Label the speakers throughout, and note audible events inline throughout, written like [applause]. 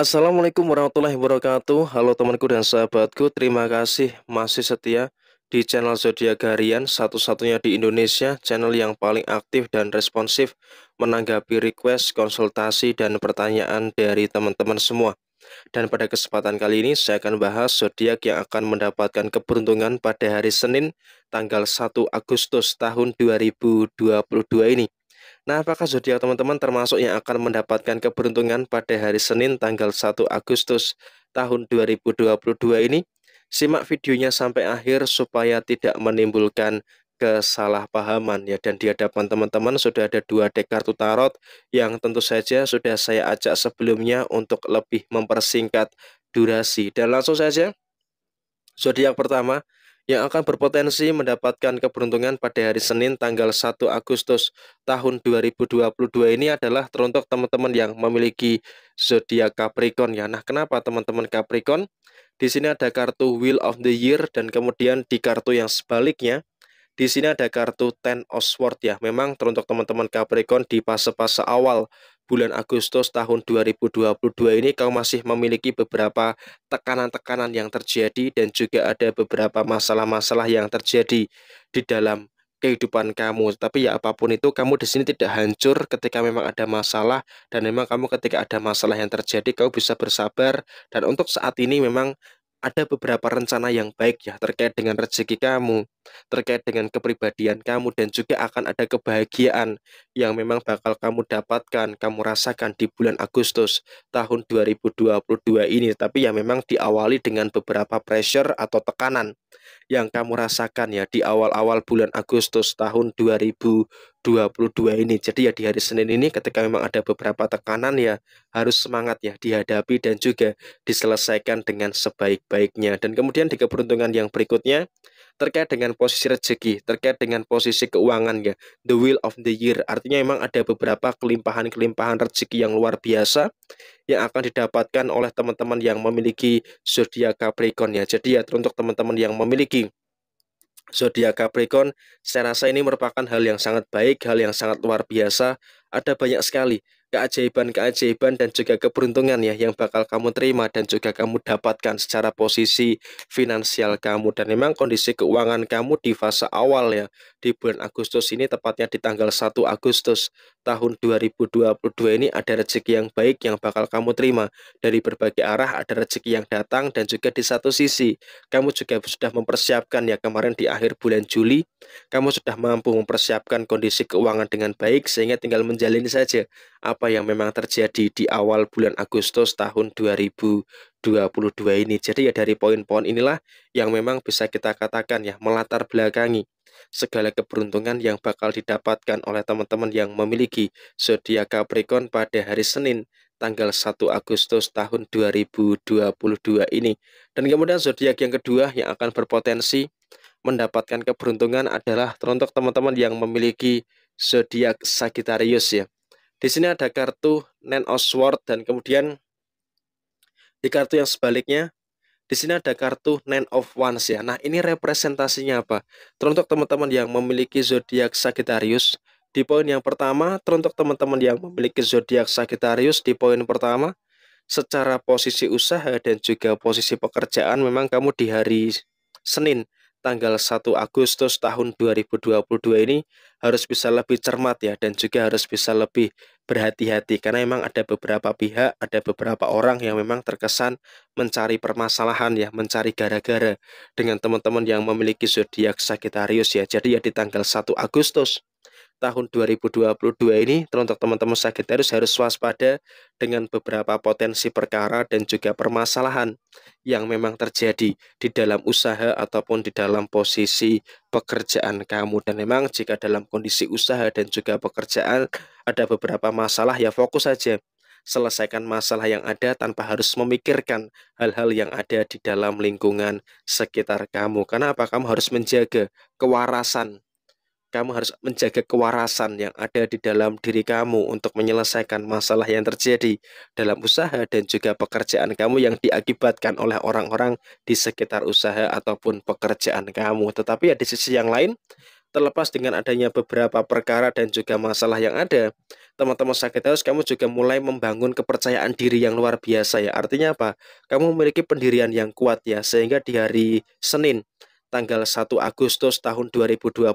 Speaker 1: Assalamualaikum warahmatullahi wabarakatuh. Halo temanku dan sahabatku, terima kasih masih setia di channel Zodiak Harian, satu-satunya di Indonesia, channel yang paling aktif dan responsif menanggapi request, konsultasi, dan pertanyaan dari teman-teman semua. Dan pada kesempatan kali ini saya akan bahas zodiak yang akan mendapatkan keberuntungan pada hari Senin tanggal 1 Agustus tahun 2022 ini. Nah, apakah zodiak teman-teman termasuk yang akan mendapatkan keberuntungan pada hari Senin tanggal 1 Agustus tahun 2022 ini? Simak videonya sampai akhir supaya tidak menimbulkan kesalahpahaman ya dan di hadapan teman-teman sudah ada dua dek kartu tarot yang tentu saja sudah saya ajak sebelumnya untuk lebih mempersingkat durasi dan langsung saja zodiak pertama yang akan berpotensi mendapatkan keberuntungan pada hari Senin tanggal 1 Agustus tahun 2022 ini adalah teruntuk teman-teman yang memiliki zodiak Capricorn ya. Nah, kenapa teman-teman Capricorn? Di sini ada kartu Wheel of the Year dan kemudian di kartu yang sebaliknya di sini ada kartu Ten of Swords ya. Memang teruntuk teman-teman Capricorn di fase-fase awal bulan Agustus tahun 2022 ini kau masih memiliki beberapa tekanan-tekanan yang terjadi dan juga ada beberapa masalah-masalah yang terjadi di dalam kehidupan kamu. Tapi ya apapun itu kamu di sini tidak hancur ketika memang ada masalah dan memang kamu ketika ada masalah yang terjadi kau bisa bersabar dan untuk saat ini memang ada beberapa rencana yang baik ya terkait dengan rezeki kamu, terkait dengan kepribadian kamu dan juga akan ada kebahagiaan yang memang bakal kamu dapatkan, kamu rasakan di bulan Agustus tahun 2022 ini. Tapi ya memang diawali dengan beberapa pressure atau tekanan yang kamu rasakan ya di awal-awal bulan Agustus tahun 2022 22 ini. Jadi ya di hari Senin ini ketika memang ada beberapa tekanan ya harus semangat ya dihadapi dan juga diselesaikan dengan sebaik-baiknya. Dan kemudian di keberuntungan yang berikutnya terkait dengan posisi rezeki, terkait dengan posisi keuangan ya. The will of the year artinya memang ada beberapa kelimpahan-kelimpahan rezeki yang luar biasa yang akan didapatkan oleh teman-teman yang memiliki zodiak Capricorn ya. Jadi ya untuk teman-teman yang memiliki zodiak Capricorn, saya rasa ini merupakan hal yang sangat baik, hal yang sangat luar biasa. Ada banyak sekali keajaiban-keajaiban dan juga keberuntungan ya yang bakal kamu terima dan juga kamu dapatkan secara posisi finansial kamu dan memang kondisi keuangan kamu di fase awal ya di bulan Agustus ini tepatnya di tanggal 1 Agustus tahun 2022 ini ada rezeki yang baik yang bakal kamu terima. Dari berbagai arah ada rezeki yang datang dan juga di satu sisi kamu juga sudah mempersiapkan ya kemarin di akhir bulan Juli kamu sudah mampu mempersiapkan kondisi keuangan dengan baik sehingga tinggal menjalani saja apa yang memang terjadi di awal bulan Agustus tahun 2022 ini. Jadi ya dari poin-poin inilah yang memang bisa kita katakan ya melatar belakangi segala keberuntungan yang bakal didapatkan oleh teman-teman yang memiliki zodiak Capricorn pada hari Senin tanggal 1 Agustus tahun 2022 ini. Dan kemudian zodiak yang kedua yang akan berpotensi mendapatkan keberuntungan adalah untuk teman-teman yang memiliki zodiak Sagittarius ya. Di sini ada kartu Nine of Swords dan kemudian di kartu yang sebaliknya di sini ada kartu Nine of Wands ya. Nah, ini representasinya apa? Teruntuk teman-teman yang memiliki zodiak Sagittarius, di poin yang pertama, teruntuk teman-teman yang memiliki zodiak Sagittarius di poin pertama, secara posisi usaha dan juga posisi pekerjaan memang kamu di hari Senin tanggal 1 Agustus tahun 2022 ini harus bisa lebih cermat ya dan juga harus bisa lebih berhati-hati karena memang ada beberapa pihak, ada beberapa orang yang memang terkesan mencari permasalahan ya, mencari gara-gara dengan teman-teman yang memiliki zodiak Sagittarius ya. Jadi ya di tanggal 1 Agustus tahun 2022 ini untuk teman-teman Sagittarius harus waspada dengan beberapa potensi perkara dan juga permasalahan yang memang terjadi di dalam usaha ataupun di dalam posisi pekerjaan kamu dan memang jika dalam kondisi usaha dan juga pekerjaan ada beberapa masalah ya fokus saja selesaikan masalah yang ada tanpa harus memikirkan hal-hal yang ada di dalam lingkungan sekitar kamu. Karena apa? Kamu harus menjaga kewarasan kamu harus menjaga kewarasan yang ada di dalam diri kamu untuk menyelesaikan masalah yang terjadi dalam usaha dan juga pekerjaan kamu yang diakibatkan oleh orang-orang di sekitar usaha ataupun pekerjaan kamu. Tetapi ya di sisi yang lain, terlepas dengan adanya beberapa perkara dan juga masalah yang ada, teman-teman sakit haus kamu juga mulai membangun kepercayaan diri yang luar biasa ya. Artinya apa? Kamu memiliki pendirian yang kuat ya sehingga di hari Senin tanggal 1 Agustus tahun 2022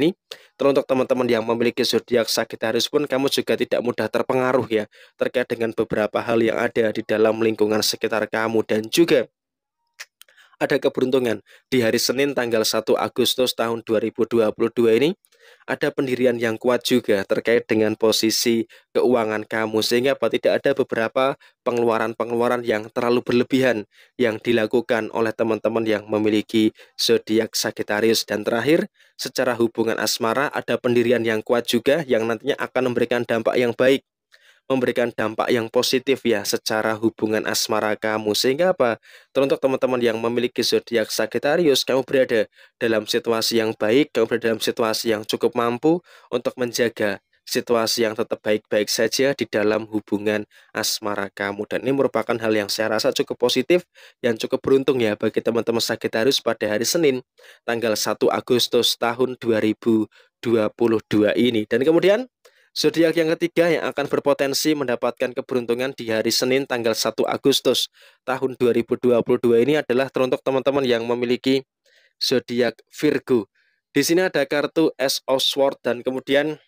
Speaker 1: ini teruntuk teman-teman yang memiliki zodiak Sagittarius pun kamu juga tidak mudah terpengaruh ya terkait dengan beberapa hal yang ada di dalam lingkungan sekitar kamu dan juga ada keberuntungan di hari Senin tanggal 1 Agustus tahun 2022 ini ada pendirian yang kuat juga terkait dengan posisi keuangan kamu sehingga apa tidak ada beberapa pengeluaran-pengeluaran yang terlalu berlebihan yang dilakukan oleh teman-teman yang memiliki zodiak Sagittarius dan terakhir secara hubungan asmara ada pendirian yang kuat juga yang nantinya akan memberikan dampak yang baik memberikan dampak yang positif ya secara hubungan asmara kamu. Sehingga apa? Teruntuk teman-teman yang memiliki zodiak Sagittarius, kamu berada dalam situasi yang baik, kamu berada dalam situasi yang cukup mampu untuk menjaga situasi yang tetap baik-baik saja di dalam hubungan asmara kamu dan ini merupakan hal yang saya rasa cukup positif yang cukup beruntung ya bagi teman-teman Sagittarius pada hari Senin tanggal 1 Agustus tahun 2022 ini dan kemudian Zodiak yang ketiga yang akan berpotensi mendapatkan keberuntungan di hari Senin tanggal 1 Agustus tahun 2022 ini adalah teruntuk teman-teman yang memiliki zodiak Virgo. Di sini ada kartu S. of Sword dan kemudian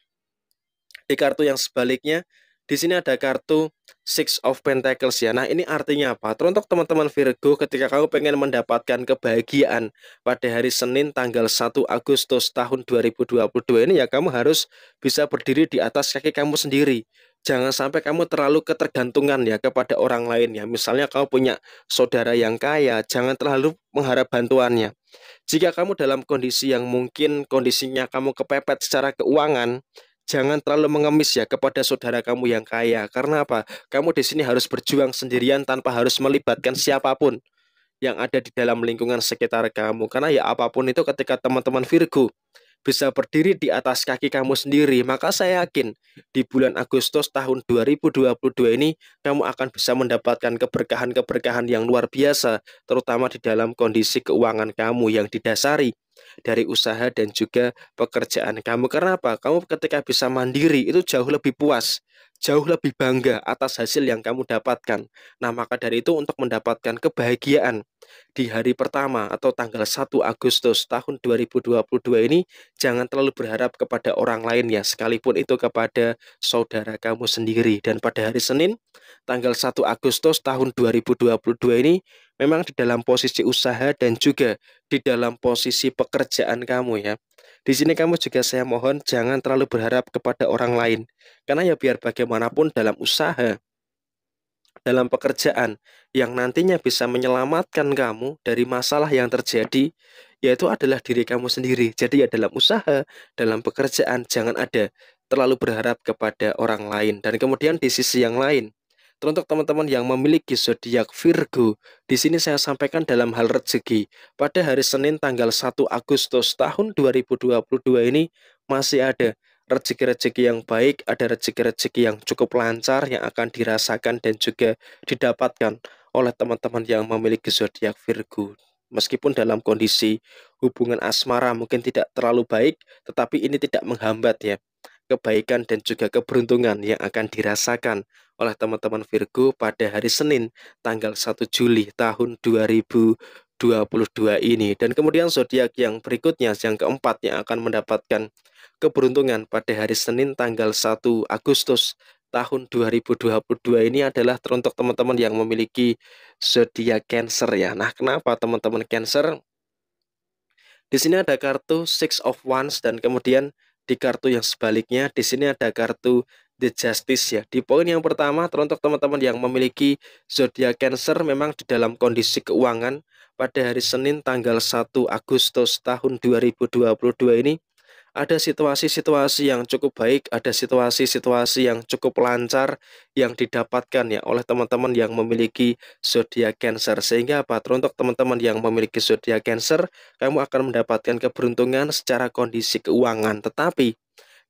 Speaker 1: di kartu yang sebaliknya di sini ada kartu Six of Pentacles ya. Nah, ini artinya apa? Teruntuk teman-teman Virgo ketika kamu pengen mendapatkan kebahagiaan pada hari Senin tanggal 1 Agustus tahun 2022 ini ya kamu harus bisa berdiri di atas kaki kamu sendiri. Jangan sampai kamu terlalu ketergantungan ya kepada orang lain ya. Misalnya kamu punya saudara yang kaya, jangan terlalu mengharap bantuannya. Jika kamu dalam kondisi yang mungkin kondisinya kamu kepepet secara keuangan, jangan terlalu mengemis ya kepada saudara kamu yang kaya. Karena apa? Kamu di sini harus berjuang sendirian tanpa harus melibatkan siapapun yang ada di dalam lingkungan sekitar kamu. Karena ya apapun itu ketika teman-teman Virgo bisa berdiri di atas kaki kamu sendiri, maka saya yakin di bulan Agustus tahun 2022 ini kamu akan bisa mendapatkan keberkahan-keberkahan yang luar biasa, terutama di dalam kondisi keuangan kamu yang didasari dari usaha dan juga pekerjaan kamu. Kenapa? Kamu ketika bisa mandiri itu jauh lebih puas jauh lebih bangga atas hasil yang kamu dapatkan. Nah, maka dari itu untuk mendapatkan kebahagiaan di hari pertama atau tanggal 1 Agustus tahun 2022 ini jangan terlalu berharap kepada orang lain ya, sekalipun itu kepada saudara kamu sendiri. Dan pada hari Senin tanggal 1 Agustus tahun 2022 ini memang di dalam posisi usaha dan juga di dalam posisi pekerjaan kamu ya. Di sini kamu juga saya mohon jangan terlalu berharap kepada orang lain. Karena ya biar bagaimanapun dalam usaha, dalam pekerjaan yang nantinya bisa menyelamatkan kamu dari masalah yang terjadi, yaitu adalah diri kamu sendiri. Jadi ya dalam usaha, dalam pekerjaan jangan ada terlalu berharap kepada orang lain. Dan kemudian di sisi yang lain, Teruntuk teman-teman yang memiliki zodiak Virgo, di sini saya sampaikan dalam hal rezeki. Pada hari Senin tanggal 1 Agustus tahun 2022 ini masih ada rezeki-rezeki yang baik, ada rezeki-rezeki yang cukup lancar yang akan dirasakan dan juga didapatkan oleh teman-teman yang memiliki zodiak Virgo meskipun dalam kondisi hubungan asmara mungkin tidak terlalu baik, tetapi ini tidak menghambat ya kebaikan dan juga keberuntungan yang akan dirasakan oleh teman-teman Virgo pada hari Senin tanggal 1 Juli tahun 2022 ini. Dan kemudian zodiak yang berikutnya yang keempat yang akan mendapatkan keberuntungan pada hari Senin tanggal 1 Agustus tahun 2022 ini adalah teruntuk teman-teman yang memiliki zodiak Cancer ya. Nah, kenapa teman-teman Cancer? Di sini ada kartu Six of Wands dan kemudian di kartu yang sebaliknya. Di sini ada kartu The Justice ya. Di poin yang pertama, teruntuk teman-teman yang memiliki zodiak Cancer memang di dalam kondisi keuangan pada hari Senin tanggal 1 Agustus tahun 2022 ini ada situasi-situasi yang cukup baik, ada situasi-situasi yang cukup lancar yang didapatkan ya oleh teman-teman yang memiliki zodiak Cancer. Sehingga apa? Untuk teman-teman yang memiliki zodiak Cancer, kamu akan mendapatkan keberuntungan secara kondisi keuangan. Tetapi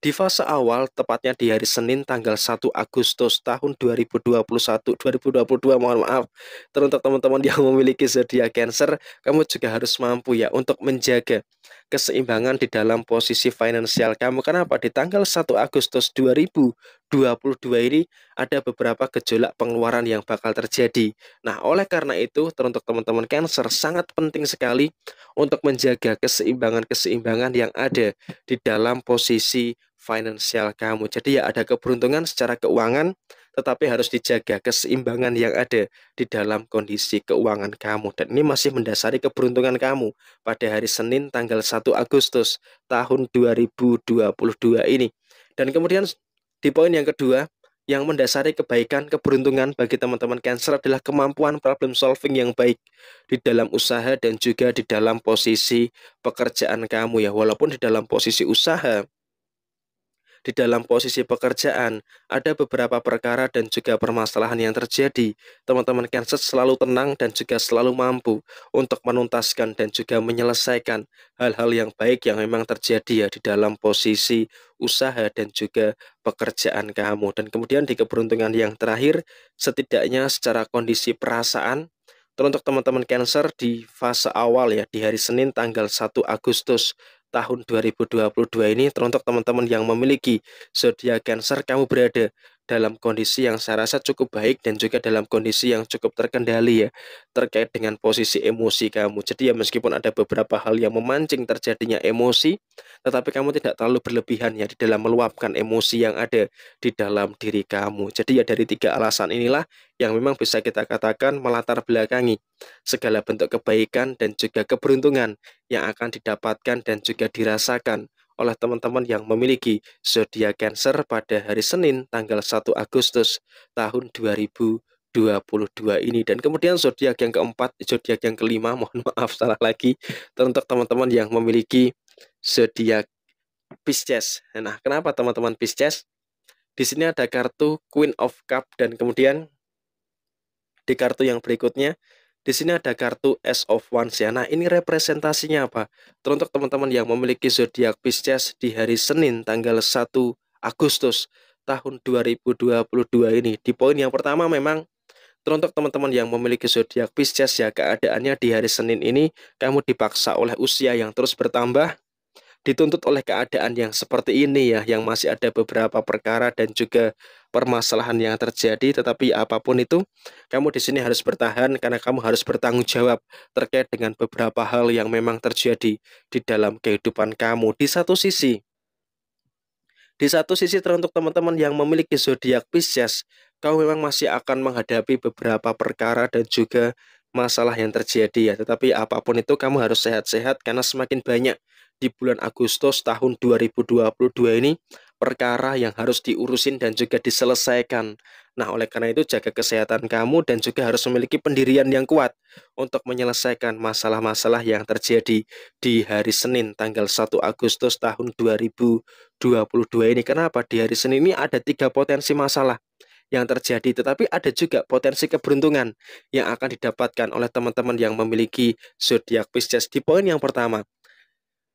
Speaker 1: di fase awal, tepatnya di hari Senin tanggal 1 Agustus tahun 2021, 2022 mohon maaf. Teruntuk teman-teman yang [laughs] memiliki zodiak Cancer, kamu juga harus mampu ya untuk menjaga keseimbangan di dalam posisi finansial kamu. Kenapa? Di tanggal 1 Agustus 2022 ini ada beberapa gejolak pengeluaran yang bakal terjadi. Nah, oleh karena itu, untuk teman-teman Cancer sangat penting sekali untuk menjaga keseimbangan-keseimbangan yang ada di dalam posisi finansial kamu. Jadi ya ada keberuntungan secara keuangan, tetapi harus dijaga keseimbangan yang ada di dalam kondisi keuangan kamu. Dan ini masih mendasari keberuntungan kamu pada hari Senin tanggal 1 Agustus tahun 2022 ini. Dan kemudian di poin yang kedua, yang mendasari kebaikan keberuntungan bagi teman-teman Cancer adalah kemampuan problem solving yang baik di dalam usaha dan juga di dalam posisi pekerjaan kamu ya. Walaupun di dalam posisi usaha di dalam posisi pekerjaan, ada beberapa perkara dan juga permasalahan yang terjadi. Teman-teman Cancer selalu tenang dan juga selalu mampu untuk menuntaskan dan juga menyelesaikan hal-hal yang baik yang memang terjadi ya di dalam posisi usaha dan juga pekerjaan kamu. Dan kemudian di keberuntungan yang terakhir, setidaknya secara kondisi perasaan, teruntuk teman-teman Cancer di fase awal ya, di hari Senin tanggal 1 Agustus tahun 2022 ini teruntuk teman-teman yang memiliki zodiak Cancer kamu berada dalam kondisi yang saya rasa cukup baik dan juga dalam kondisi yang cukup terkendali ya terkait dengan posisi emosi kamu. Jadi ya meskipun ada beberapa hal yang memancing terjadinya emosi, tetapi kamu tidak terlalu berlebihan ya di dalam meluapkan emosi yang ada di dalam diri kamu. Jadi ya dari tiga alasan inilah yang memang bisa kita katakan melatar belakangi segala bentuk kebaikan dan juga keberuntungan yang akan didapatkan dan juga dirasakan oleh teman-teman yang memiliki zodiak Cancer pada hari Senin tanggal 1 Agustus tahun 2022 ini dan kemudian zodiak yang keempat, zodiak yang kelima, [laughs] mohon maaf salah lagi untuk teman-teman yang memiliki zodiak Pisces. Nah, kenapa teman-teman Pisces? Di sini ada kartu Queen of Cup dan kemudian di kartu yang berikutnya di sini ada kartu S of Wands ya. Nah, ini representasinya apa? Teruntuk teman-teman yang memiliki zodiak Pisces di hari Senin tanggal 1 Agustus tahun 2022 ini. Di poin yang pertama memang teruntuk teman-teman yang memiliki zodiak Pisces ya keadaannya di hari Senin ini kamu dipaksa oleh usia yang terus bertambah dituntut oleh keadaan yang seperti ini ya, yang masih ada beberapa perkara dan juga permasalahan yang terjadi, tetapi apapun itu, kamu di sini harus bertahan karena kamu harus bertanggung jawab terkait dengan beberapa hal yang memang terjadi di dalam kehidupan kamu. Di satu sisi, di satu sisi teruntuk teman-teman yang memiliki zodiak Pisces, kau memang masih akan menghadapi beberapa perkara dan juga masalah yang terjadi ya. Tetapi apapun itu kamu harus sehat-sehat karena semakin banyak di bulan Agustus tahun 2022 ini perkara yang harus diurusin dan juga diselesaikan. Nah, oleh karena itu jaga kesehatan kamu dan juga harus memiliki pendirian yang kuat untuk menyelesaikan masalah-masalah yang terjadi di hari Senin tanggal 1 Agustus tahun 2022 ini. Kenapa? Di hari Senin ini ada tiga potensi masalah yang terjadi, tetapi ada juga potensi keberuntungan yang akan didapatkan oleh teman-teman yang memiliki zodiak Pisces. Di poin yang pertama,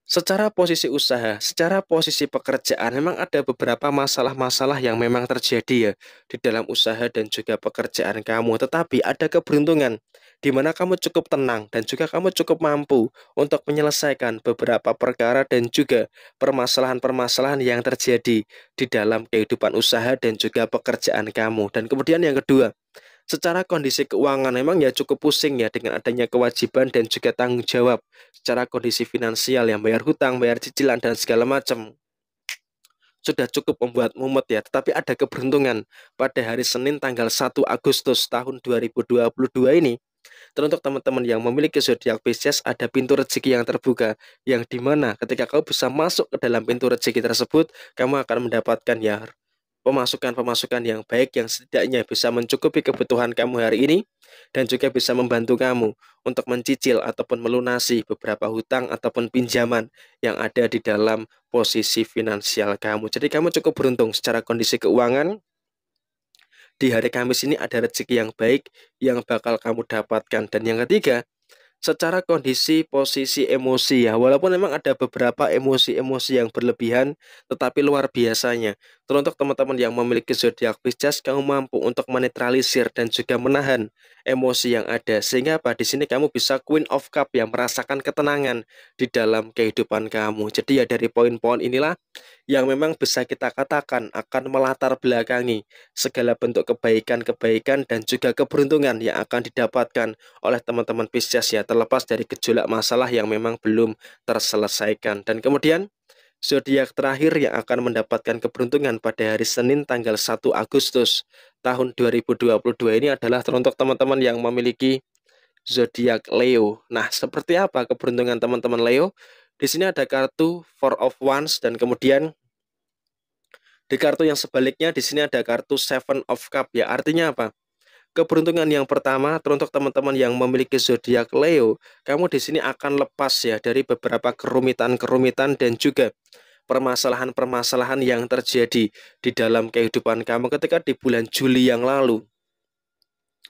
Speaker 1: secara posisi usaha, secara posisi pekerjaan memang ada beberapa masalah-masalah yang memang terjadi ya di dalam usaha dan juga pekerjaan kamu. Tetapi ada keberuntungan di mana kamu cukup tenang dan juga kamu cukup mampu untuk menyelesaikan beberapa perkara dan juga permasalahan-permasalahan yang terjadi di dalam kehidupan usaha dan juga pekerjaan kamu. Dan kemudian yang kedua, Secara kondisi keuangan memang ya cukup pusing ya dengan adanya kewajiban dan juga tanggung jawab. Secara kondisi finansial yang bayar hutang, bayar cicilan dan segala macam sudah cukup membuat mumet ya. Tetapi ada keberuntungan pada hari Senin tanggal 1 Agustus tahun 2022 ini Teruntuk teman-teman yang memiliki zodiak Pisces ada pintu rezeki yang terbuka yang dimana ketika kau bisa masuk ke dalam pintu rezeki tersebut kamu akan mendapatkan ya pemasukan-pemasukan yang baik yang setidaknya bisa mencukupi kebutuhan kamu hari ini dan juga bisa membantu kamu untuk mencicil ataupun melunasi beberapa hutang ataupun pinjaman yang ada di dalam posisi finansial kamu. Jadi kamu cukup beruntung secara kondisi keuangan. Di hari Kamis ini ada rezeki yang baik yang bakal kamu dapatkan. Dan yang ketiga, secara kondisi posisi emosi ya. Walaupun memang ada beberapa emosi-emosi yang berlebihan, tetapi luar biasanya Teruntuk teman-teman yang memiliki zodiak Pisces, kamu mampu untuk menetralisir dan juga menahan emosi yang ada. Sehingga apa? Di sini kamu bisa Queen of Cup yang merasakan ketenangan di dalam kehidupan kamu. Jadi ya dari poin-poin inilah yang memang bisa kita katakan akan melatar belakangi segala bentuk kebaikan-kebaikan dan juga keberuntungan yang akan didapatkan oleh teman-teman Pisces ya terlepas dari gejolak masalah yang memang belum terselesaikan. Dan kemudian zodiak terakhir yang akan mendapatkan keberuntungan pada hari Senin tanggal 1 Agustus tahun 2022 ini adalah teruntuk teman-teman yang memiliki zodiak Leo. Nah, seperti apa keberuntungan teman-teman Leo? Di sini ada kartu Four of Wands dan kemudian di kartu yang sebaliknya di sini ada kartu Seven of Cup ya. Artinya apa? keberuntungan yang pertama teruntuk teman-teman yang memiliki zodiak Leo, kamu di sini akan lepas ya dari beberapa kerumitan-kerumitan dan juga permasalahan-permasalahan yang terjadi di dalam kehidupan kamu ketika di bulan Juli yang lalu.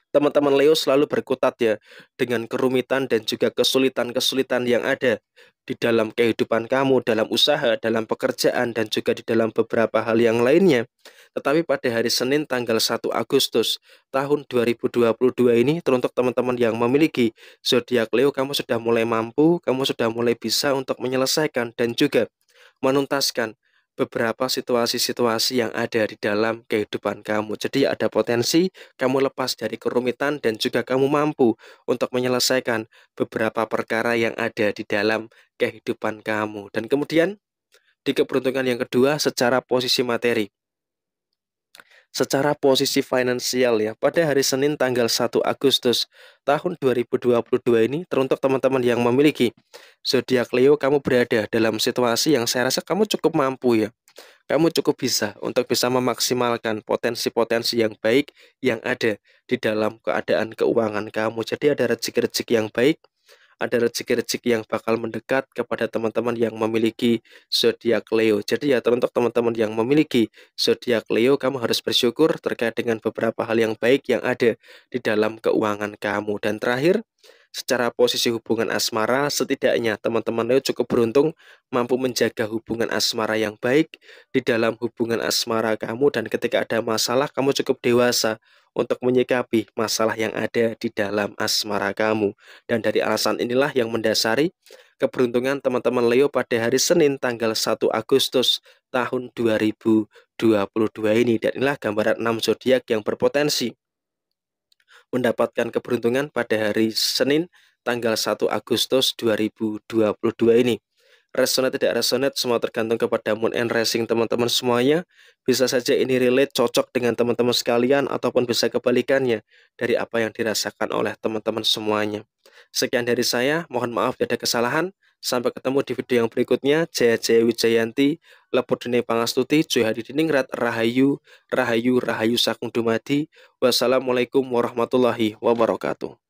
Speaker 1: Teman-teman Leo selalu berkutat ya dengan kerumitan dan juga kesulitan-kesulitan yang ada di dalam kehidupan kamu, dalam usaha, dalam pekerjaan, dan juga di dalam beberapa hal yang lainnya. Tetapi pada hari Senin tanggal 1 Agustus tahun 2022 ini teruntuk teman-teman yang memiliki zodiak Leo kamu sudah mulai mampu, kamu sudah mulai bisa untuk menyelesaikan dan juga menuntaskan beberapa situasi-situasi yang ada di dalam kehidupan kamu. Jadi ada potensi kamu lepas dari kerumitan dan juga kamu mampu untuk menyelesaikan beberapa perkara yang ada di dalam kehidupan kamu. Dan kemudian di keberuntungan yang kedua secara posisi materi secara posisi finansial ya. Pada hari Senin tanggal 1 Agustus tahun 2022 ini teruntuk teman-teman yang memiliki zodiak Leo kamu berada dalam situasi yang saya rasa kamu cukup mampu ya. Kamu cukup bisa untuk bisa memaksimalkan potensi-potensi yang baik yang ada di dalam keadaan keuangan kamu. Jadi ada rezeki-rezeki yang baik ada rezeki-rezeki yang bakal mendekat kepada teman-teman yang memiliki zodiak Leo. Jadi ya untuk teman-teman yang memiliki zodiak Leo, kamu harus bersyukur terkait dengan beberapa hal yang baik yang ada di dalam keuangan kamu. Dan terakhir, secara posisi hubungan asmara, setidaknya teman-teman Leo cukup beruntung mampu menjaga hubungan asmara yang baik di dalam hubungan asmara kamu dan ketika ada masalah kamu cukup dewasa untuk menyikapi masalah yang ada di dalam asmara kamu. Dan dari alasan inilah yang mendasari keberuntungan teman-teman Leo pada hari Senin tanggal 1 Agustus tahun 2022 ini. Dan inilah gambaran 6 zodiak yang berpotensi mendapatkan keberuntungan pada hari Senin tanggal 1 Agustus 2022 ini. Resonate tidak resonate semua tergantung kepada Moon and rising teman-teman semuanya. Bisa saja ini relate cocok dengan teman-teman sekalian ataupun bisa kebalikannya dari apa yang dirasakan oleh teman-teman semuanya. Sekian dari saya, mohon maaf jika ada kesalahan. Sampai ketemu di video yang berikutnya. Jaya Jaya Wijayanti, Lepodene Pangastuti, Joyhadi Diningrat, Rahayu, Rahayu, Rahayu Sakung Dumadi. Wassalamualaikum warahmatullahi wabarakatuh.